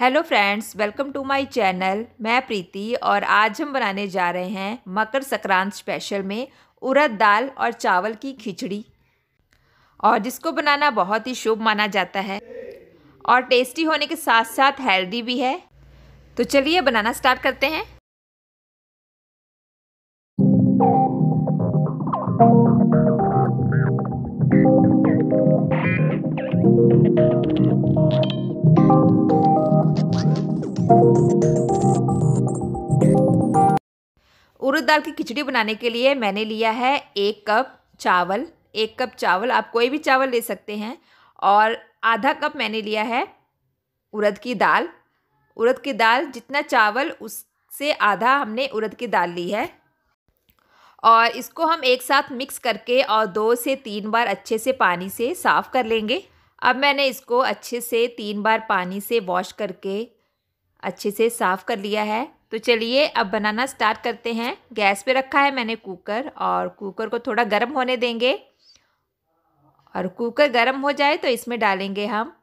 hello friends welcome to my channel मैं प्रीति और आज हम बनाने जा रहे हैं मकर संक्रांत स्पेशल में उड़द दाल और चावल की खिचड़ी और जिसको बनाना बहुत ही शुभ माना जाता है और टेस्टी होने के साथ साथ हेल्दी भी है तो चलिए बनाना स्टार्ट करते हैं उड़द दाल की खिचड़ी बनाने के लिए मैंने लिया है एक कप चावल एक कप चावल आप कोई भी चावल ले सकते हैं और आधा कप मैंने लिया है उड़द की दाल उड़द की दाल जितना चावल उससे आधा हमने उड़द की दाल ली है और इसको हम एक साथ मिक्स करके और दो से तीन बार अच्छे से पानी से साफ़ कर लेंगे अब मैंने इसको अच्छे से तीन बार पानी से वॉश करके अच्छे से साफ़ कर लिया है तो चलिए अब बनाना स्टार्ट करते हैं गैस पे रखा है मैंने कुकर और कुकर को थोड़ा गर्म होने देंगे और कुकर गर्म हो जाए तो इसमें डालेंगे हम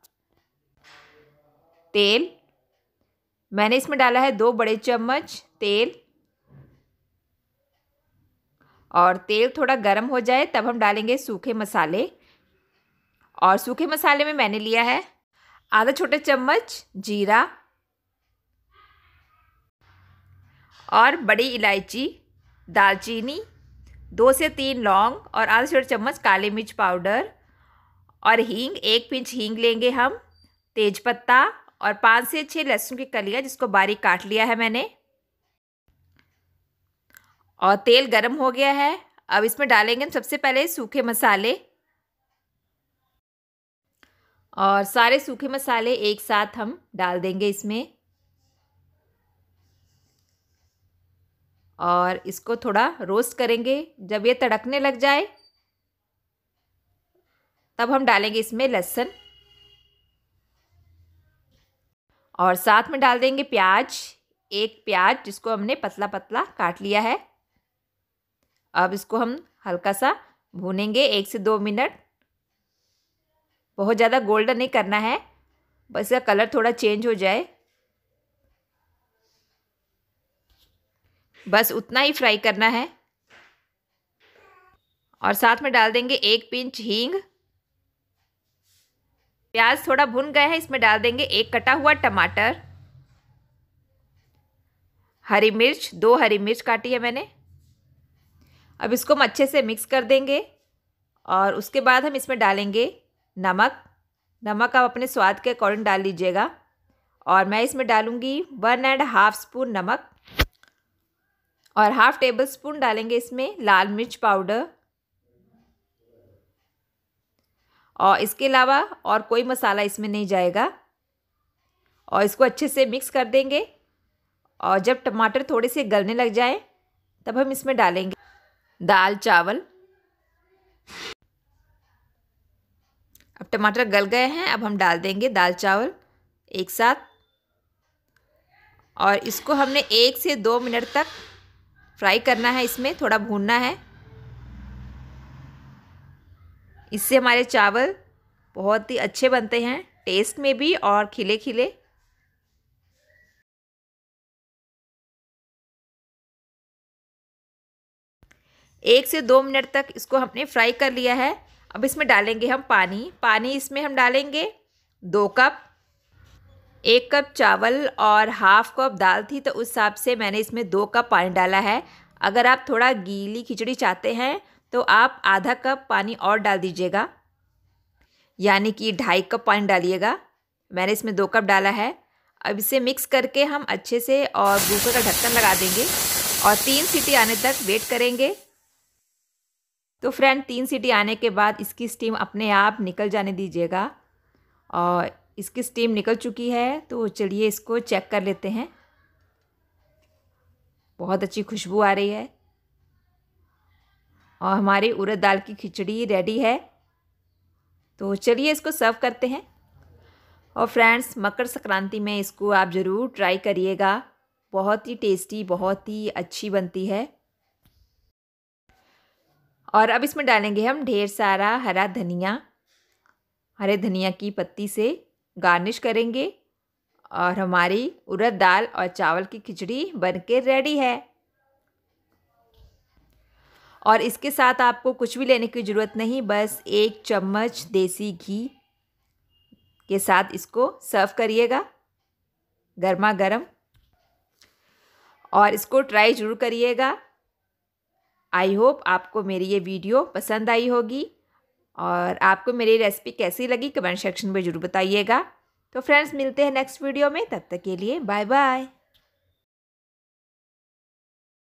तेल मैंने इसमें डाला है दो बड़े चम्मच तेल और तेल थोड़ा गर्म हो जाए तब हम डालेंगे सूखे मसाले और सूखे मसाले में मैंने लिया है आधा छोटा चम्मच जीरा और बड़ी इलायची दालचीनी दो से तीन लौंग और आधा छोटा चम्मच काली मिर्च पाउडर और हींग एक पिंच हींग लेंगे हम तेज़पत्ता और पाँच से छः लहसुन की कलियाँ जिसको बारीक काट लिया है मैंने और तेल गरम हो गया है अब इसमें डालेंगे हम सबसे पहले सूखे मसाले और सारे सूखे मसाले एक साथ हम डाल देंगे इसमें और इसको थोड़ा रोस्ट करेंगे जब ये तड़कने लग जाए तब हम डालेंगे इसमें लहसुन और साथ में डाल देंगे प्याज एक प्याज जिसको हमने पतला पतला काट लिया है अब इसको हम हल्का सा भूनेंगे एक से दो मिनट बहुत ज़्यादा गोल्डन नहीं करना है बस इसका कलर थोड़ा चेंज हो जाए बस उतना ही फ्राई करना है और साथ में डाल देंगे एक पिंच हींग प्याज थोड़ा भुन गया है इसमें डाल देंगे एक कटा हुआ टमाटर हरी मिर्च दो हरी मिर्च काटी है मैंने अब इसको हम अच्छे से मिक्स कर देंगे और उसके बाद हम इसमें डालेंगे नमक नमक आप अपने स्वाद के अकॉर्डिंग डाल लीजिएगा और मैं इसमें डालूँगी वन एंड हाफ स्पून नमक और हाफ टेबल स्पून डालेंगे इसमें लाल मिर्च पाउडर और इसके अलावा और कोई मसाला इसमें नहीं जाएगा और इसको अच्छे से मिक्स कर देंगे और जब टमाटर थोड़े से गलने लग जाए तब हम इसमें डालेंगे दाल चावल अब टमाटर गल गए हैं अब हम डाल देंगे दाल चावल एक साथ और इसको हमने एक से दो मिनट तक फ्राई करना है इसमें थोड़ा भूनना है इससे हमारे चावल बहुत ही अच्छे बनते हैं टेस्ट में भी और खिले खिले एक से दो मिनट तक इसको हमने फ्राई कर लिया है अब इसमें डालेंगे हम पानी पानी इसमें हम डालेंगे दो कप एक कप चावल और हाफ कप दाल थी तो उस हिसाब से मैंने इसमें दो कप पानी डाला है अगर आप थोड़ा गीली खिचड़ी चाहते हैं तो आप आधा कप पानी और डाल दीजिएगा यानी कि ढाई कप पानी डालिएगा मैंने इसमें दो कप डाला है अब इसे मिक्स करके हम अच्छे से और दूसरे का ढक्कन लगा देंगे और तीन सीटी आने तक वेट करेंगे तो फ्रेंड तीन सीटी आने के बाद इसकी स्टीम अपने आप निकल जाने दीजिएगा और इसकी स्टीम निकल चुकी है तो चलिए इसको चेक कर लेते हैं बहुत अच्छी खुशबू आ रही है और हमारी उड़द दाल की खिचड़ी रेडी है तो चलिए इसको सर्व करते हैं और फ्रेंड्स मकर संक्रांति में इसको आप ज़रूर ट्राई करिएगा बहुत ही टेस्टी बहुत ही अच्छी बनती है और अब इसमें डालेंगे हम ढेर सारा हरा धनिया हरे धनिया की पत्ती से गार्निश करेंगे और हमारी उड़द दाल और चावल की खिचड़ी बनके रेडी है और इसके साथ आपको कुछ भी लेने की ज़रूरत नहीं बस एक चम्मच देसी घी के साथ इसको सर्व करिएगा गर्मा गर्म और इसको ट्राई ज़रूर करिएगा आई होप आपको मेरी ये वीडियो पसंद आई होगी और आपको मेरी रेसिपी कैसी लगी कमेंट सेक्शन में ज़रूर बताइएगा तो फ्रेंड्स मिलते हैं नेक्स्ट वीडियो में तब तक के लिए बाय बाय